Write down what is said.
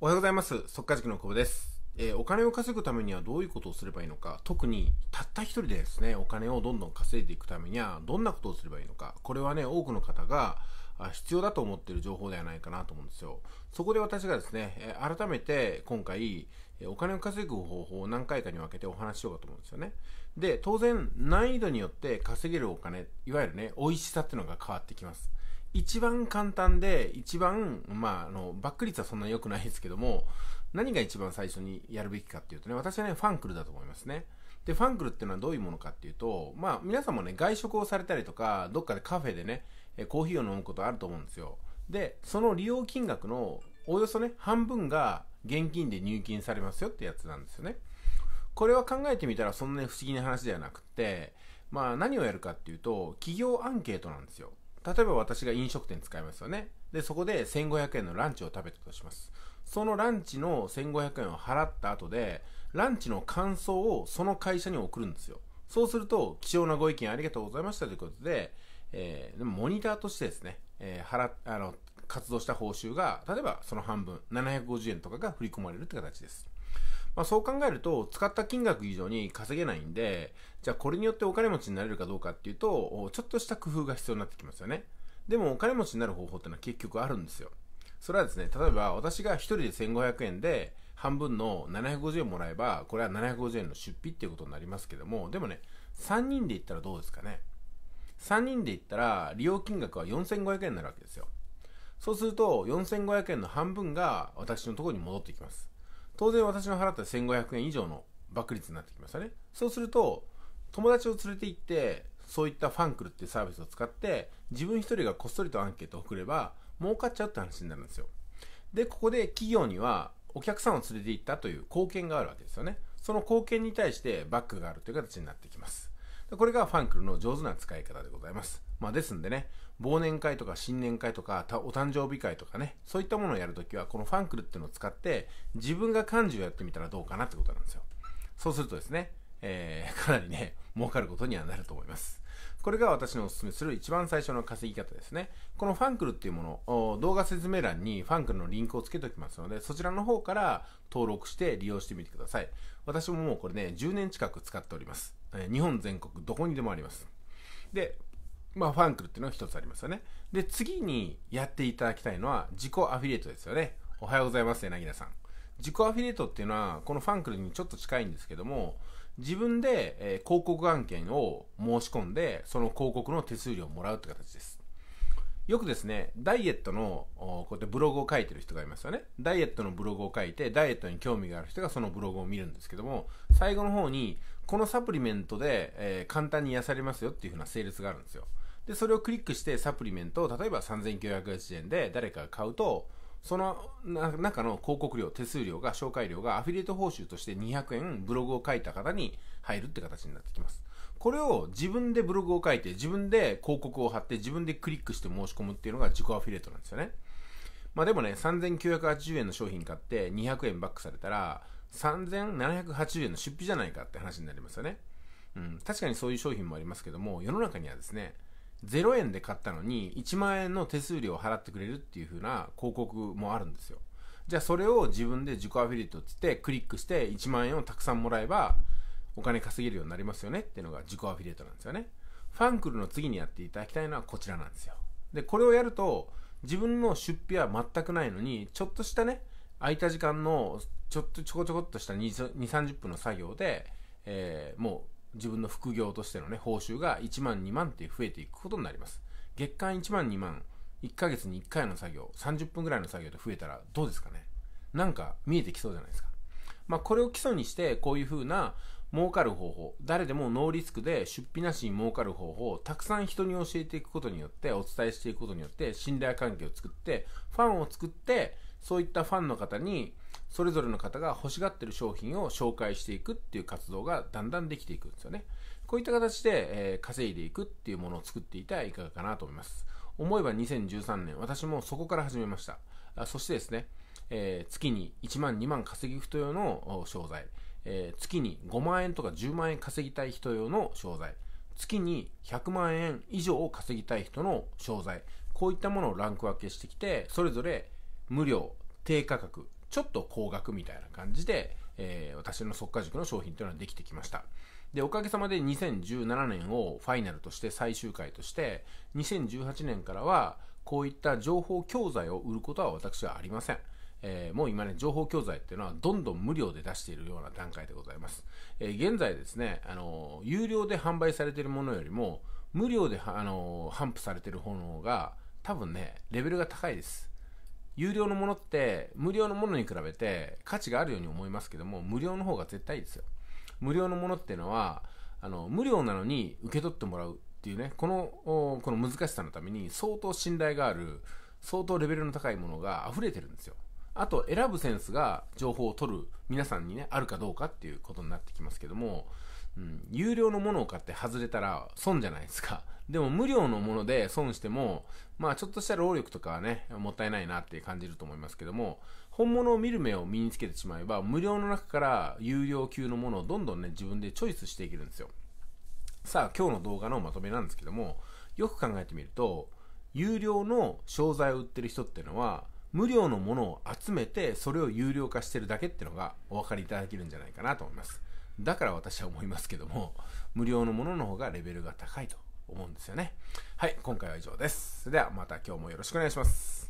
おはようございます。速稼塾の久保です。えー、お金を稼ぐためにはどういうことをすればいいのか、特にたった一人でですね、お金をどんどん稼いでいくためにはどんなことをすればいいのか、これはね、多くの方が必要だと思っている情報ではないかなと思うんですよ。そこで私がですね、改めて今回、お金を稼ぐ方法を何回かに分けてお話ししようかと思うんですよね。で、当然難易度によって稼げるお金、いわゆるね、美味しさっていうのが変わってきます。一番簡単で、一番、まあ、あの、バック率はそんなに良くないですけども、何が一番最初にやるべきかっていうとね、私はね、ファンクルだと思いますね。で、ファンクルっていうのはどういうものかっていうと、まあ、皆さんもね、外食をされたりとか、どっかでカフェでね、コーヒーを飲むことあると思うんですよ。で、その利用金額のおよそね、半分が現金で入金されますよってやつなんですよね。これは考えてみたらそんなに不思議な話ではなくて、まあ何をやるかっていうと、企業アンケートなんですよ。例えば私が飲食店使いますよね。で、そこで1500円のランチを食べたとします。そのランチの1500円を払った後で、ランチの感想をその会社に送るんですよ。そうすると、貴重なご意見ありがとうございましたということで、えー、モニターとしてですね、えー、払、あの、活動した報酬が、例えばその半分、750円とかが振り込まれるって形です。まあ、そう考えると、使った金額以上に稼げないんで、じゃあこれによってお金持ちになれるかどうかっていうと、ちょっとした工夫が必要になってきますよね。でもお金持ちになる方法ってのは結局あるんですよ。それはですね、例えば私が1人で1500円で半分の750円もらえば、これは750円の出費っていうことになりますけども、でもね、3人で行ったらどうですかね。3人で行ったら利用金額は4500円になるわけですよ。そうすると4500円の半分が私のところに戻ってきます。当然私の払った1500円以上の爆率になってきましたね。そうすると、友達を連れて行って、そういったファンクルっていうサービスを使って、自分一人がこっそりとアンケートを送れば、儲かっちゃうって話になるんですよ。で、ここで企業には、お客さんを連れて行ったという貢献があるわけですよね。その貢献に対してバックがあるという形になってきます。これがファンクルの上手な使い方でございます。まあですんでね、忘年会とか新年会とか、お誕生日会とかね、そういったものをやるときは、このファンクルっていうのを使って、自分が漢字をやってみたらどうかなってことなんですよ。そうするとですね、えー、かなりね、儲かることにはなると思います。これが私のおすすめする一番最初の稼ぎ方ですね。このファンクルっていうもの、動画説明欄にファンクルのリンクをつけておきますので、そちらの方から登録して利用してみてください。私ももうこれね、10年近く使っております。え日本全国どこにでもあります。で、まあ、ファンクルっていうのが一つありますよね。で、次にやっていただきたいのは自己アフィリエイトですよね。おはようございます、柳田さん。自己アフィリエイトっていうのは、このファンクルにちょっと近いんですけども、自分で、え広告案件を申し込んで、その広告の手数料をもらうって形です。よくですね、ダイエットの、こうやってブログを書いてる人がいますよね。ダイエットのブログを書いて、ダイエットに興味がある人がそのブログを見るんですけども、最後の方に、このサプリメントで、え簡単に癒されますよっていう風なセールスがあるんですよ。で、それをクリックしてサプリメントを例えば3980円で誰かが買うと、その中の広告料、手数料が、紹介料がアフィリエイト報酬として200円ブログを書いた方に入るって形になってきます。これを自分でブログを書いて、自分で広告を貼って、自分でクリックして申し込むっていうのが自己アフィリエイトなんですよね。まあでもね、3980円の商品買って200円バックされたら、3780円の出費じゃないかって話になりますよね。うん、確かにそういう商品もありますけども、世の中にはですね、0円で買ったのに1万円の手数料を払ってくれるっていう風な広告もあるんですよじゃあそれを自分で自己アフィリエイトっつってクリックして1万円をたくさんもらえばお金稼げるようになりますよねっていうのが自己アフィリエイトなんですよねファンクルの次にやっていただきたいのはこちらなんですよでこれをやると自分の出費は全くないのにちょっとしたね空いた時間のちょっとちょこちょこっとした2 3 0分の作業で、えー、もう自分の副業としてのね、報酬が1万2万って増えていくことになります。月間1万2万、1ヶ月に1回の作業、30分ぐらいの作業で増えたらどうですかねなんか見えてきそうじゃないですか。まあ、これを基礎にして、こういう風な儲かる方法、誰でもノーリスクで出費なしに儲かる方法をたくさん人に教えていくことによって、お伝えしていくことによって、信頼関係を作って、ファンを作って、そういったファンの方に、それぞれの方が欲しがってる商品を紹介していくっていう活動がだんだんできていくんですよね。こういった形で、え稼いでいくっていうものを作っていたらいかがかなと思います。思えば2013年、私もそこから始めました。あそしてですね、えー、月に1万2万稼ぎ人用の商材、えー、月に5万円とか10万円稼ぎたい人用の商材、月に100万円以上を稼ぎたい人の商材、こういったものをランク分けしてきて、それぞれ無料、低価格、ちょっと高額みたいな感じで、えー、私の速化塾の商品というのはできてきました。で、おかげさまで2017年をファイナルとして最終回として、2018年からはこういった情報教材を売ることは私はありません。えー、もう今ね、情報教材っていうのはどんどん無料で出しているような段階でございます。えー、現在ですね、あの有料で販売されているものよりも、無料で、あのー、販布されている方の方が、多分ね、レベルが高いです。有料のものって無料のものに比べて価値があるように思いますけども無料の方が絶対いいですよ無料のものっていうのはあの無料なのに受け取ってもらうっていうねこのこの難しさのために相当信頼がある相当レベルの高いものが溢れてるんですよあと選ぶセンスが情報を取る皆さんにねあるかどうかっていうことになってきますけどもうん、有料のものを買って外れたら損じゃないですか。でも無料のもので損しても、まあちょっとした労力とかはね、もったいないなって感じると思いますけども、本物を見る目を身につけてしまえば、無料の中から有料級のものをどんどんね、自分でチョイスしていけるんですよ。さあ、今日の動画のまとめなんですけども、よく考えてみると、有料の商材を売ってる人っていうのは、無料のものを集めて、それを有料化してるだけっていうのがお分かりいただけるんじゃないかなと思います。だから私は思いますけども、無料のものの方がレベルが高いと思うんですよね。はい、今回は以上です。それではまた今日もよろしくお願いします。